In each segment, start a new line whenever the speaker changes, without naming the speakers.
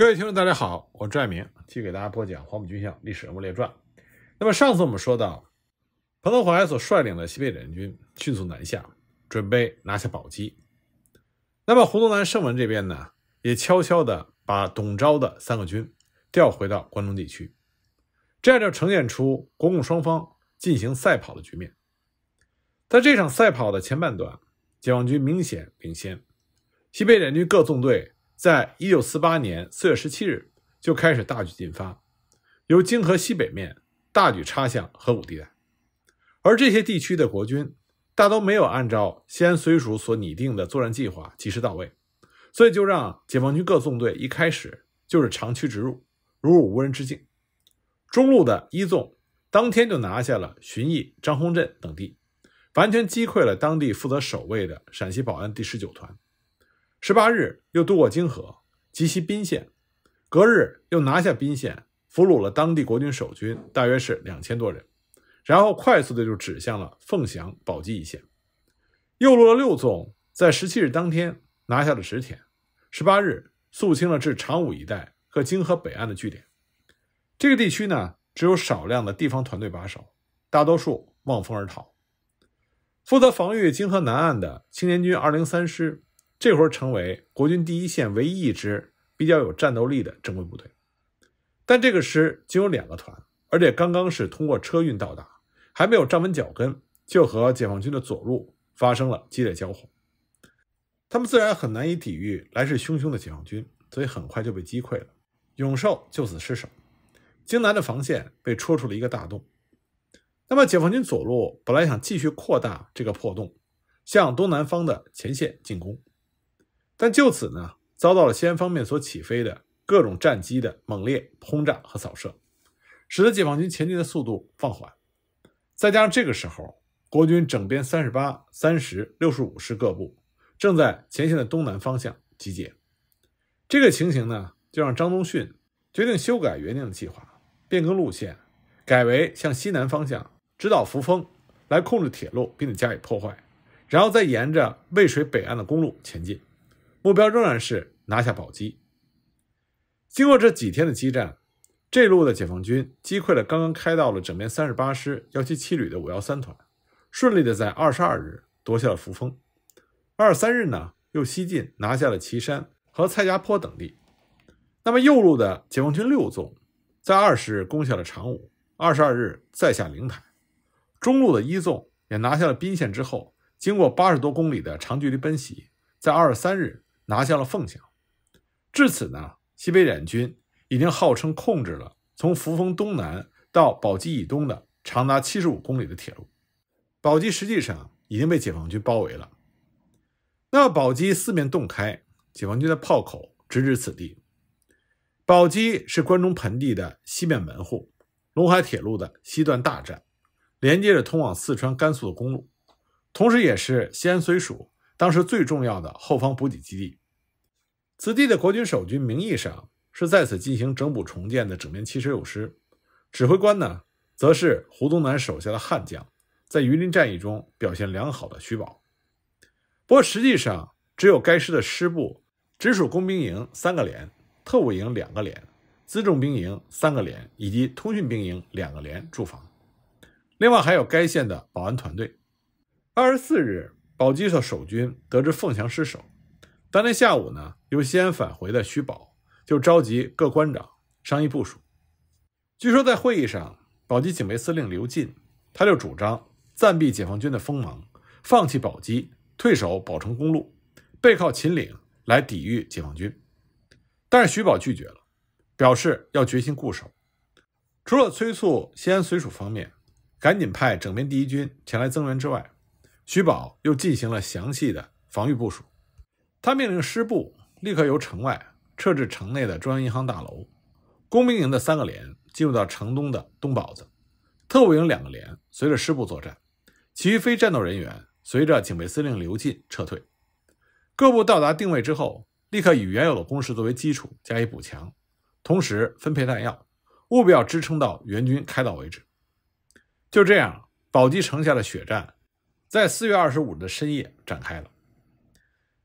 各位听众，大家好，我是爱明，继续给大家播讲《黄埔军校历史人物列传》。那么上次我们说到，彭德怀所率领的西北联军迅速南下，准备拿下宝鸡。那么胡宗南、盛文这边呢，也悄悄的把董钊的三个军调回到关中地区，这样就呈现出国共双方进行赛跑的局面。在这场赛跑的前半段，解放军明显领先，西北联军各纵队。在1948年4月17日就开始大举进发，由泾河西北面大举插向河谷地带，而这些地区的国军大都没有按照西安绥署所拟定的作战计划及时到位，所以就让解放军各纵队一开始就是长驱直入，如入无人之境。中路的一纵当天就拿下了旬邑、张洪镇等地，完全击溃了当地负责守卫的陕西保安第十九团。十八日，又渡过泾河，急袭彬县，隔日又拿下彬县，俘虏了当地国军守军大约是两千多人，然后快速的就指向了凤翔宝鸡一线，右路六纵在十七日当天拿下了石田，十八日肃清了至长武一带和泾河北岸的据点。这个地区呢，只有少量的地方团队把守，大多数望风而逃。负责防御泾河南岸的青年军二零三师。这会儿成为国军第一线唯一一支比较有战斗力的正规部队，但这个师仅有两个团，而且刚刚是通过车运到达，还没有站稳脚跟，就和解放军的左路发生了激烈交火。他们自然很难以抵御来势汹汹的解放军，所以很快就被击溃了。永寿就此失守，京南的防线被戳出了一个大洞。那么解放军左路本来想继续扩大这个破洞，向东南方的前线进攻。但就此呢，遭到了西安方面所起飞的各种战机的猛烈轰炸和扫射，使得解放军前进的速度放缓。再加上这个时候，国军整编三十八、三十六、十五师各部正在前线的东南方向集结，这个情形呢，就让张宗逊决定修改原定的计划，变更路线，改为向西南方向指导扶风，来控制铁路并且加以破坏，然后再沿着渭水北岸的公路前进。目标仍然是拿下宝鸡。经过这几天的激战，这路的解放军击溃了刚刚开到了整编三十八师幺七七旅的五幺三团，顺利的在二十二日夺下了扶风。二十三日呢，又西进拿下了岐山和蔡家坡等地。那么右路的解放军六纵在二十日攻下了长武，二十二日再下灵台。中路的一纵也拿下了宾县之后，经过八十多公里的长距离奔袭，在二十三日。拿下了凤翔，至此呢，西北野军已经号称控制了从扶风东南到宝鸡以东的长达七十五公里的铁路。宝鸡实际上已经被解放军包围了。那宝鸡四面洞开，解放军的炮口直指此地。宝鸡是关中盆地的西面门户，陇海铁路的西段大站，连接着通往四川、甘肃的公路，同时也是西安绥署当时最重要的后方补给基地。此地的国军守军，名义上是在此进行整补重建的整编七十六师，指挥官呢，则是胡宗南手下的悍将，在榆林战役中表现良好的徐宝。不过，实际上只有该师的师部、直属工兵营三个连、特务营两个连、辎重兵营三个连以及通讯兵营两个连驻防。另外，还有该县的保安团队。二十四日，宝鸡所守军得知凤翔失守。当天下午呢，由西安返回的徐宝就召集各官长商议部署。据说在会议上，宝鸡警备司令刘进他就主张暂避解放军的锋芒，放弃宝鸡，退守宝成公路，背靠秦岭来抵御解放军。但是徐宝拒绝了，表示要决心固守。除了催促西安绥署方面赶紧派整编第一军前来增援之外，徐宝又进行了详细的防御部署。他命令师部立刻由城外撤至城内的中央银行大楼，工兵营的三个连进入到城东的东堡子，特务营两个连随着师部作战，其余非战斗人员随着警备司令刘进撤退。各部到达定位之后，立刻以原有的工事作为基础加以补强，同时分配弹药，务必要支撑到援军开到为止。就这样，宝鸡城下的血战在四月二十五的深夜展开了。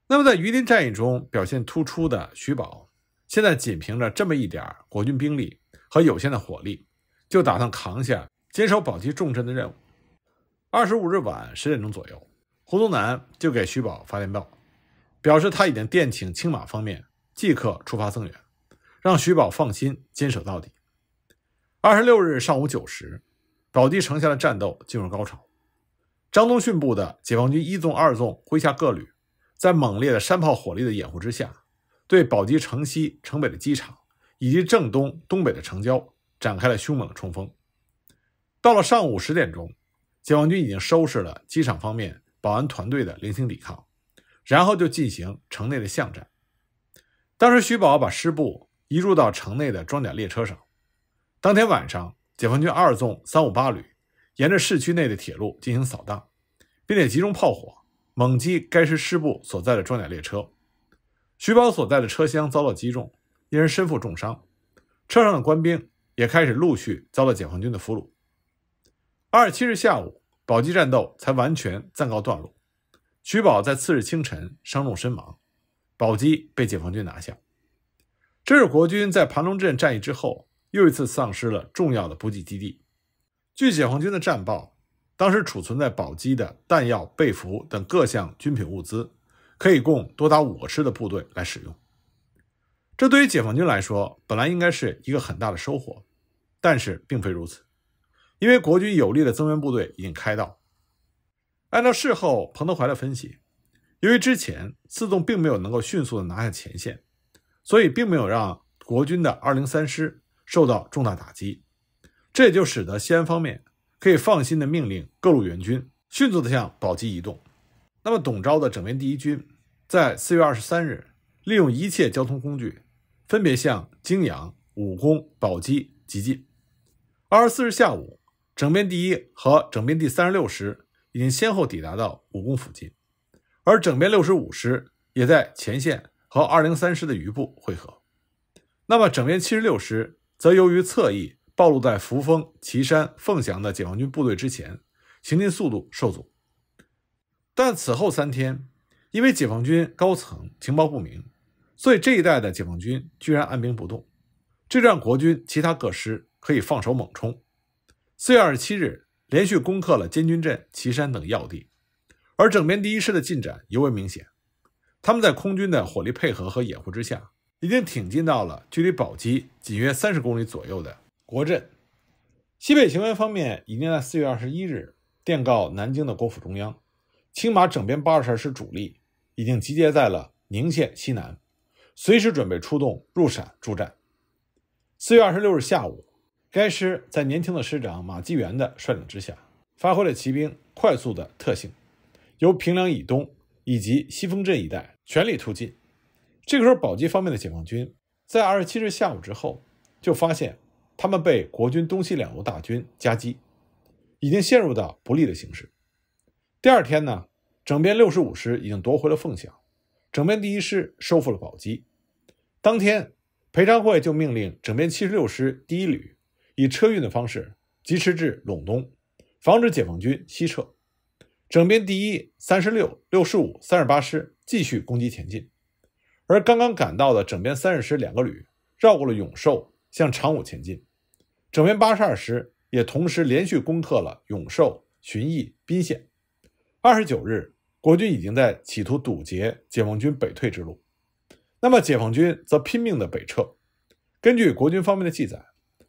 那么，在榆林战役中表现突出的徐宝，现在仅凭着这么一点国军兵力和有限的火力，就打算扛下坚守宝鸡重镇的任务。二十五日晚十点钟左右，胡宗南就给徐宝发电报，表示他已经电请青马方面即刻出发增援，让徐宝放心坚守到底。二十六日上午九时，宝鸡城下的战斗进入高潮，张宗逊部的解放军一纵、二纵麾下各旅。在猛烈的山炮火力的掩护之下，对宝鸡城西、城北的机场以及正东、东北的城郊展开了凶猛的冲锋。到了上午十点钟，解放军已经收拾了机场方面保安团队的零星抵抗，然后就进行城内的巷战。当时徐宝把师部移入到城内的装甲列车上。当天晚上，解放军二纵三五八旅沿着市区内的铁路进行扫荡，并且集中炮火。猛击该师师部所在的装甲列车，徐宝所在的车厢遭到击中，一人身负重伤，车上的官兵也开始陆续遭到解放军的俘虏。二十七日下午，宝鸡战斗才完全暂告段落。徐宝在次日清晨伤重身亡，宝鸡被解放军拿下。这是国军在盘龙镇战役之后又一次丧失了重要的补给基地。据解放军的战报。当时储存在宝鸡的弹药、被服等各项军品物资，可以供多达五个师的部队来使用。这对于解放军来说，本来应该是一个很大的收获，但是并非如此，因为国军有力的增援部队已经开到。按照事后彭德怀的分析，由于之前自动并没有能够迅速的拿下前线，所以并没有让国军的二零三师受到重大打击，这也就使得西安方面。可以放心的命令各路援军迅速的向宝鸡移动。那么，董钊的整编第一军在四月二十三日利用一切交通工具，分别向泾阳、武功、宝鸡急进。二十四日下午，整编第一和整编第三十六师已经先后抵达到武功附近，而整编六十五师也在前线和二零三师的余部会合。那么，整编七十六师则由于侧翼。暴露在扶风、岐山、凤翔的解放军部队之前，行进速度受阻。但此后三天，因为解放军高层情报不明，所以这一带的解放军居然按兵不动，这让国军其他各师可以放手猛冲。四月二十七日，连续攻克了监军镇、岐山等要地，而整编第一师的进展尤为明显。他们在空军的火力配合和掩护之下，已经挺进到了距离宝鸡仅约三十公里左右的。国镇西北行辕方面已经在四月二十一日电告南京的国府中央，青马整编八十二师主力已经集结在了宁县西南，随时准备出动入陕助战。四月二十六日下午，该师在年轻的师长马继元的率领之下，发挥了骑兵快速的特性，由平凉以东以及西丰镇一带全力突进。这个时候，宝鸡方面的解放军在二十七日下午之后就发现。他们被国军东西两路大军夹击，已经陷入到不利的形势。第二天呢，整编六十五师已经夺回了凤翔，整编第一师收复了宝鸡。当天，裴昌会就命令整编七十六师第一旅以车运的方式疾驰至陇东，防止解放军西撤。整编第一、三十六、六十五、三十八师继续攻击前进，而刚刚赶到的整编三十师两个旅绕过了永寿，向长武前进。整编八十二师也同时连续攻克了永寿、旬邑、彬县。二十九日，国军已经在企图堵截解放军北退之路，那么解放军则拼命的北撤。根据国军方面的记载，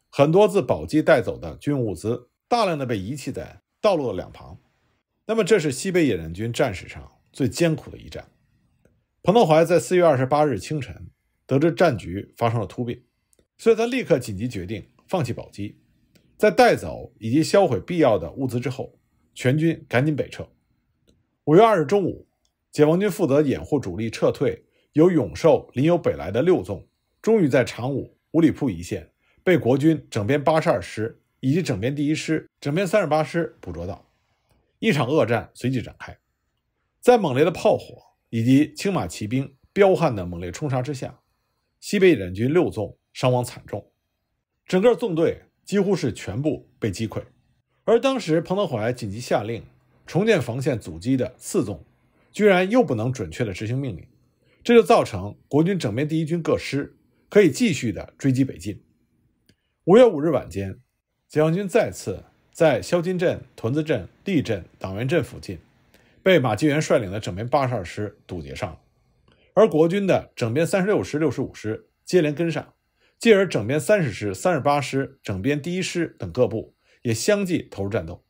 很多自宝鸡带走的军物资，大量的被遗弃在道路的两旁。那么，这是西北野战军战史上最艰苦的一战。彭德怀在四月二十八日清晨得知战局发生了突变，所以他立刻紧急决定。放弃宝鸡，在带走以及销毁必要的物资之后，全军赶紧北撤。五月二日中午，解放军负责掩护主力撤退，由永寿临有北来的六纵，终于在长武五里铺一线被国军整编八十二师以及整编第一师、整编三十八师捕捉到，一场恶战随即展开。在猛烈的炮火以及青马骑兵彪悍的猛烈冲杀之下，西北野战军六纵伤亡惨重。整个纵队几乎是全部被击溃，而当时彭德怀紧急下令重建防线阻击的四纵，居然又不能准确的执行命令，这就造成国军整编第一军各师可以继续的追击北进。五月五日晚间，解放军再次在肖金镇、屯子镇、地镇、党员镇附近，被马继元率领的整编八十二师堵截上了，而国军的整编三十六师、六十五师接连跟上。继而整编三十师、三十八师、整编第一师等各部也相继投入战斗，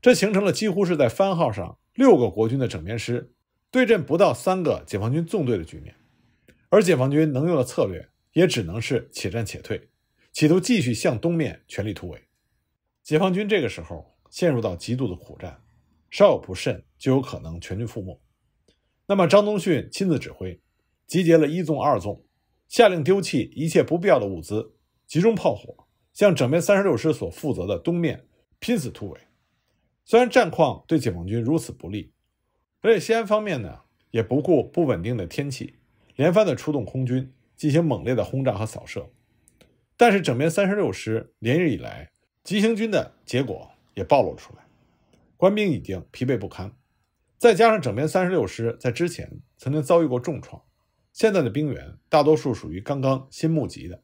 这形成了几乎是在番号上六个国军的整编师对阵不到三个解放军纵队的局面。而解放军能用的策略也只能是且战且退，企图继续向东面全力突围。解放军这个时候陷入到极度的苦战，稍有不慎就有可能全军覆没。那么张东逊亲自指挥，集结了一纵、二纵。下令丢弃一切不必要的物资，集中炮火向整编三十六师所负责的东面拼死突围。虽然战况对解放军如此不利，而且西安方面呢也不顾不稳定的天气，连番的出动空军进行猛烈的轰炸和扫射，但是整编三十六师连日以来急行军的结果也暴露出来，官兵已经疲惫不堪，再加上整编三十六师在之前曾经遭遇过重创。现在的兵员大多数属于刚刚新募集的，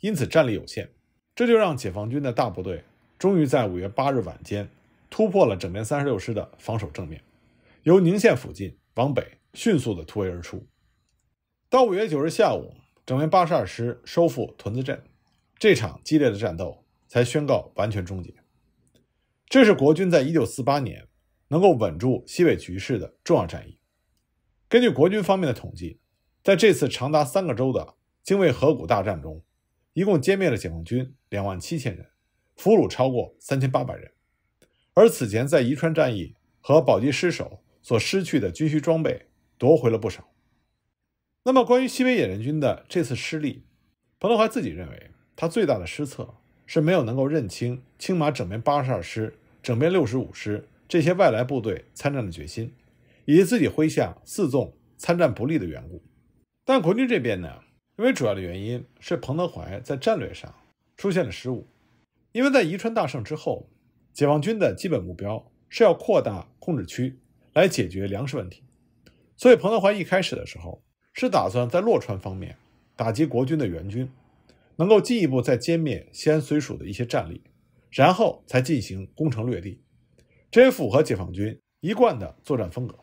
因此战力有限。这就让解放军的大部队终于在五月八日晚间突破了整编三十六师的防守正面，由宁县附近往北迅速的突围而出。到五月九日下午，整编八十二师收复屯子镇，这场激烈的战斗才宣告完全终结。这是国军在一九四八年能够稳住西北局势的重要战役。根据国军方面的统计。在这次长达三个州的精卫河谷大战中，一共歼灭了解放军两万七千人，俘虏超过三千八百人。而此前在宜川战役和宝鸡失守所失去的军需装备，夺回了不少。那么，关于西北野战军的这次失利，彭德怀自己认为，他最大的失策是没有能够认清青马整编八十二师、整编六十五师这些外来部队参战的决心，以及自己麾下四纵参战不利的缘故。但国军这边呢，因为主要的原因是彭德怀在战略上出现了失误，因为在宜川大胜之后，解放军的基本目标是要扩大控制区，来解决粮食问题，所以彭德怀一开始的时候是打算在洛川方面打击国军的援军，能够进一步再歼灭西安绥署的一些战力，然后才进行攻城略地，这也符合解放军一贯的作战风格。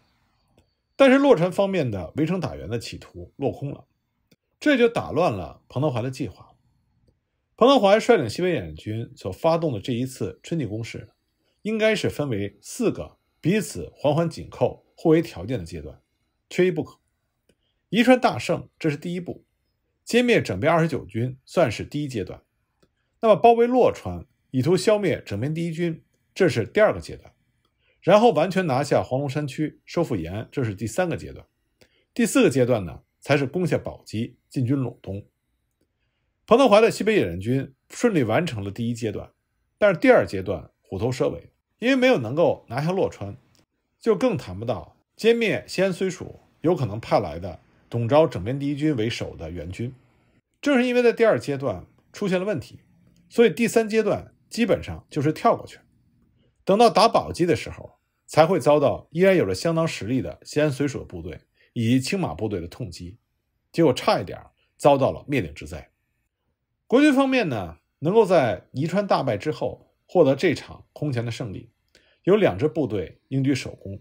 但是洛川方面的围城打援的企图落空了，这就打乱了彭德怀的计划。彭德怀率领西北野军所发动的这一次春季攻势，应该是分为四个彼此环环紧扣、互为条件的阶段，缺一不可。宜川大胜，这是第一步；歼灭整编二十九军，算是第一阶段；那么包围洛川，以图消灭整编第一军，这是第二个阶段。然后完全拿下黄龙山区，收复延安，这是第三个阶段。第四个阶段呢，才是攻下宝鸡，进军陇东。彭德怀的西北野战军顺利完成了第一阶段，但是第二阶段虎头蛇尾，因为没有能够拿下洛川，就更谈不到歼灭西安绥署有可能派来的董钊整编第一军为首的援军。正是因为在第二阶段出现了问题，所以第三阶段基本上就是跳过去。等到打宝鸡的时候，才会遭到依然有着相当实力的西安绥署部队以及青马部队的痛击，结果差一点遭到了灭顶之灾。国军方面呢，能够在宜川大败之后获得这场空前的胜利，有两支部队应举首功，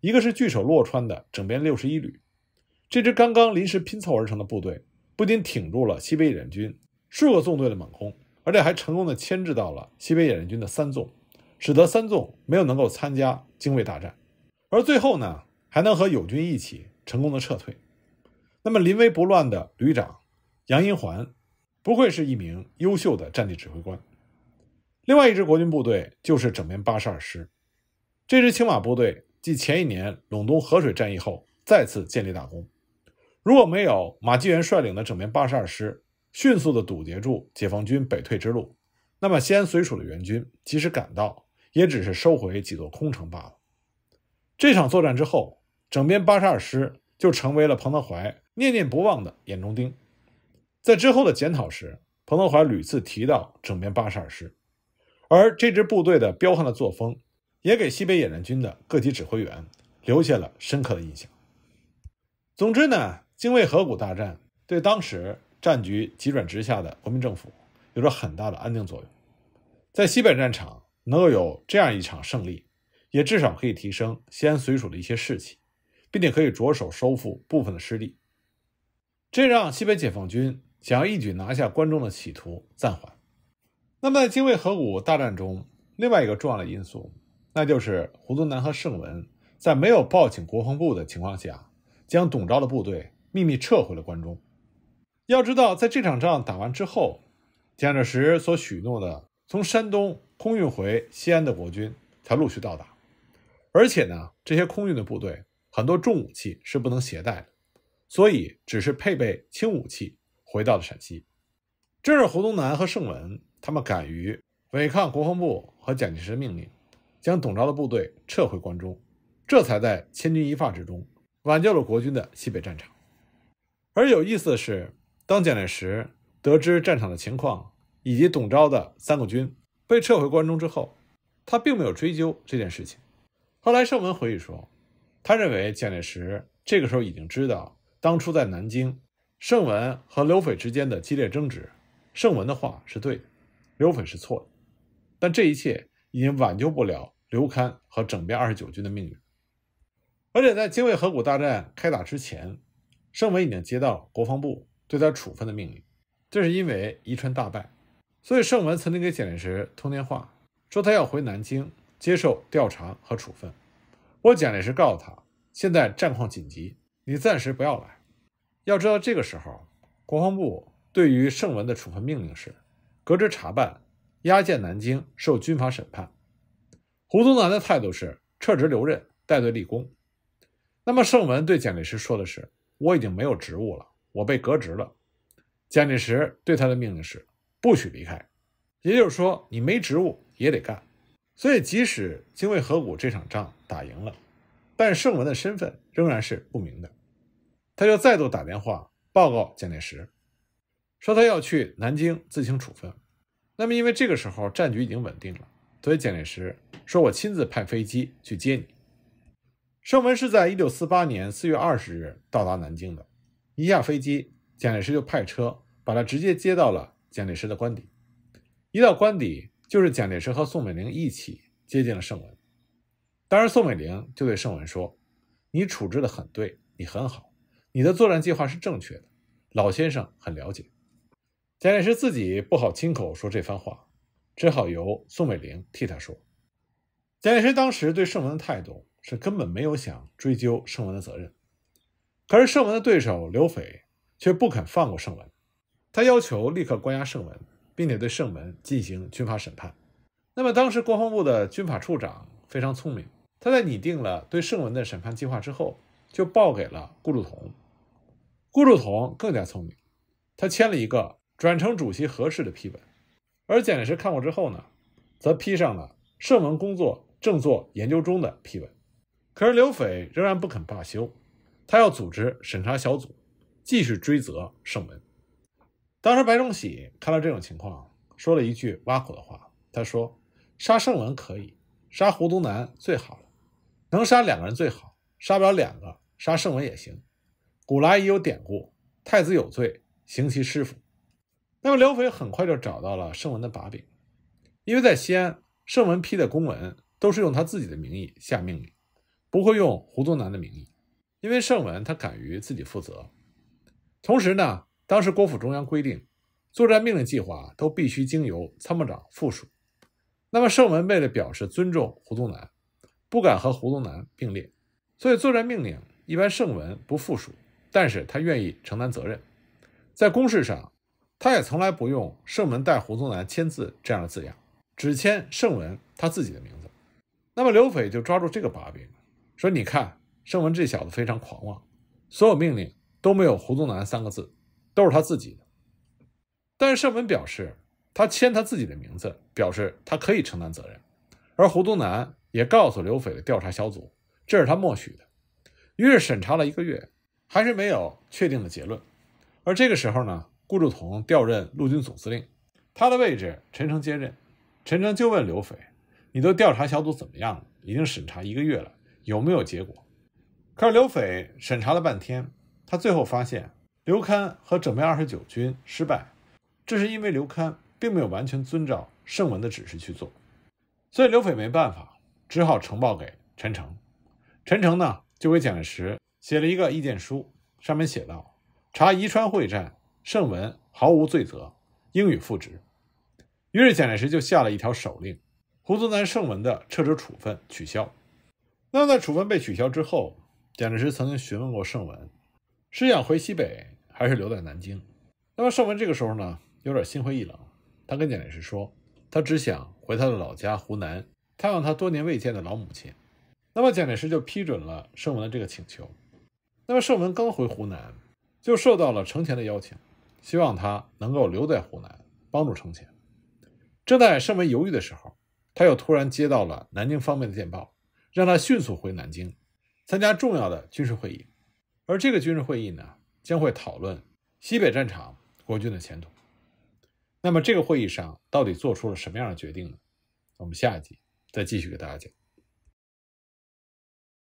一个是据守洛川的整编六十一旅，这支刚刚临时拼凑而成的部队，不仅挺住了西北野战军数个纵队的猛攻，而且还成功的牵制到了西北野战军的三纵。使得三纵没有能够参加精卫大战，而最后呢，还能和友军一起成功的撤退。那么临危不乱的旅长杨荫环，不愧是一名优秀的战地指挥官。另外一支国军部队就是整编八十二师，这支青马部队继前一年陇东河水战役后再次建立大功。如果没有马继元率领的整编八十二师迅速的堵截住解放军北退之路，那么西安绥署的援军及时赶到。也只是收回几座空城罢了。这场作战之后，整编八十二师就成为了彭德怀念念不忘的眼中钉。在之后的检讨时，彭德怀屡次提到整编八十二师，而这支部队的彪悍的作风，也给西北野战军的各级指挥员留下了深刻的印象。总之呢，精卫河谷大战对当时战局急转直下的国民政府有着很大的安定作用，在西北战场。能够有这样一场胜利，也至少可以提升西安随属的一些士气，并且可以着手收复部分的失地。这让西北解放军想要一举拿下关中的企图暂缓。那么，在精卫河谷大战中，另外一个重要的因素，那就是胡宗南和盛文在没有报请国防部的情况下，将董钊的部队秘密撤回了关中。要知道，在这场仗打完之后，蒋介石所许诺的从山东。空运回西安的国军才陆续到达，而且呢，这些空运的部队很多重武器是不能携带的，所以只是配备轻武器回到了陕西。正是胡宗南和盛文他们敢于违抗国防部和蒋介石命令，将董钊的部队撤回关中，这才在千钧一发之中挽救了国军的西北战场。而有意思的是，当蒋介石得知战场的情况以及董钊的三个军，被撤回关中之后，他并没有追究这件事情。后来盛文回忆说，他认为蒋介石这个时候已经知道，当初在南京盛文和刘斐之间的激烈争执，盛文的话是对的，刘斐是错的。但这一切已经挽救不了刘戡和整编二十九军的命运。而且在精卫河谷大战开打之前，盛文已经接到国防部对他处分的命令，这是因为宜川大败。所以盛文曾经给蒋介石通电话，说他要回南京接受调查和处分。不过蒋介石告诉他，现在战况紧急，你暂时不要来。要知道这个时候，国防部对于盛文的处分命令是：革职查办，押解南京受军法审判。胡宗南的态度是撤职留任，带队立功。那么盛文对蒋介石说的是：我已经没有职务了，我被革职了。蒋介石对他的命令是。不许离开，也就是说，你没职务也得干。所以，即使精卫河谷这场仗打赢了，但盛文的身份仍然是不明的。他就再度打电话报告蒋介石，说他要去南京自行处分。那么，因为这个时候战局已经稳定了，所以蒋介石说：“我亲自派飞机去接你。”盛文是在一九四八年四月二十日到达南京的，一下飞机，蒋介石就派车把他直接接到了。蒋介石的官邸，一到官邸，就是蒋介石和宋美龄一起接近了盛文。当时，宋美龄就对盛文说：“你处置的很对，你很好，你的作战计划是正确的。老先生很了解。”蒋介石自己不好亲口说这番话，只好由宋美龄替他说。蒋介石当时对盛文的态度是根本没有想追究盛文的责任，可是盛文的对手刘斐却不肯放过盛文。他要求立刻关押圣文，并且对圣文进行军法审判。那么，当时国防部的军法处长非常聪明，他在拟定了对圣文的审判计划之后，就报给了顾祝同。顾祝同更加聪明，他签了一个转呈主席合适的批文。而蒋介石看过之后呢，则批上了圣文工作正做研究中的批文。可是刘斐仍然不肯罢休，他要组织审查小组，继续追责圣文。当时白仲喜看到这种情况，说了一句挖苦的话：“他说，杀圣文可以，杀胡宗南最好了，能杀两个人最好，杀不了两个，杀圣文也行。古来已有典故，太子有罪，刑其师父。”那么刘斐很快就找到了圣文的把柄，因为在西安，圣文批的公文都是用他自己的名义下命令，不会用胡宗南的名义，因为圣文他敢于自己负责。同时呢。当时国府中央规定，作战命令计划都必须经由参谋长附属。那么盛文为了表示尊重胡宗南，不敢和胡宗南并列，所以作战命令一般盛文不附属，但是他愿意承担责任。在公事上，他也从来不用盛文代胡宗南签字这样的字样，只签盛文他自己的名字。那么刘斐就抓住这个把柄，说：“你看盛文这小子非常狂妄，所有命令都没有胡宗南三个字。”都是他自己的，但是盛文表示他签他自己的名字，表示他可以承担责任，而胡宗南也告诉刘斐的调查小组，这是他默许的。于是审查了一个月，还是没有确定的结论。而这个时候呢，顾祝同调任陆军总司令，他的位置陈诚接任，陈诚就问刘斐：“你都调查小组怎么样了？已经审查一个月了，有没有结果？”可是刘斐审查了半天，他最后发现。刘戡和整编二十九军失败，这是因为刘戡并没有完全遵照圣文的指示去做，所以刘斐没办法，只好呈报给陈诚。陈诚呢，就给蒋介石写了一个意见书，上面写道：“查宜川会战，圣文毫无罪责，应予复职。”于是蒋介石就下了一条手令，胡宗南、盛文的撤职处分取消。那在处分被取消之后，蒋介石曾经询问过盛文，是想回西北。还是留在南京。那么盛文这个时候呢，有点心灰意冷。他跟蒋介石说，他只想回他的老家湖南，探望他多年未见的老母亲。那么蒋介石就批准了盛文的这个请求。那么盛文刚回湖南，就受到了程潜的邀请，希望他能够留在湖南帮助程潜。正在盛文犹豫的时候，他又突然接到了南京方面的电报，让他迅速回南京参加重要的军事会议。而这个军事会议呢？将会讨论西北战场国军的前途。那么这个会议上到底做出了什么样的决定呢？我们下一集再继续给大家讲。